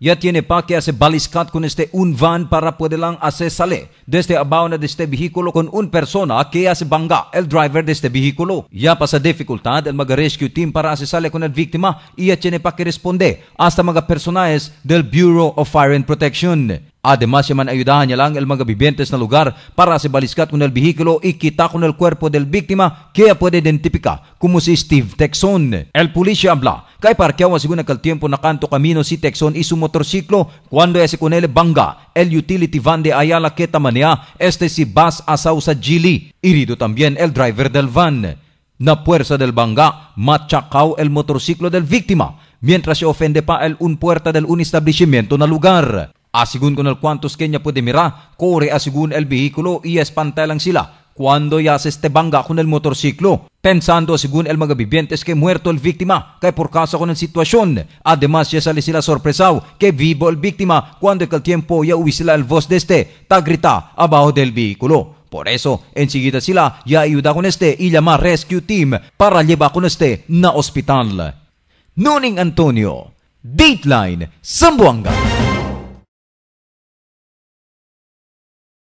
Ya tiene para hace baliscat con este un van para poderlan hacer sale desde abajo de este vehículo con un persona que hace banga el driver de este vehículo. Ya pasa dificultad el maga rescue team para hacer sale con el víctima y ya tiene para que responde hasta mga personajes del Bureau of Fire and Protection. Además, man ayudahan niya lang el mga bibientes na lugar para se baliscat con el vehículo y quita el cuerpo del víctima que puede identificar como si Steve Texon. El policía habla Kay que según tiempo na canto camino si Texon y su motorciclo cuando ese con él banga el utility van de Ayala que tamanea este si bas asausa Gili. Herido también el driver del van. Na fuerza del banga machacao el motociclo del víctima mientras se ofende pa el un puerta del un establecimiento na lugar. Asigun con el cuantos Kenya puede mirar, corre a el vehículo y el sila cuando ya se este banga con el motociclo pensando según el maga vivientes que muerto el víctima, que por causa con la situación. Además, ya sale la sorpresao que vivo el víctima cuando el tiempo ya huisila el voz de este, ta grita abajo del vehículo. Por eso, enseguida sila ya ayuda con este y llama rescue team para llevar con este na hospital. Noning Antonio, Dateline, Zamboanga.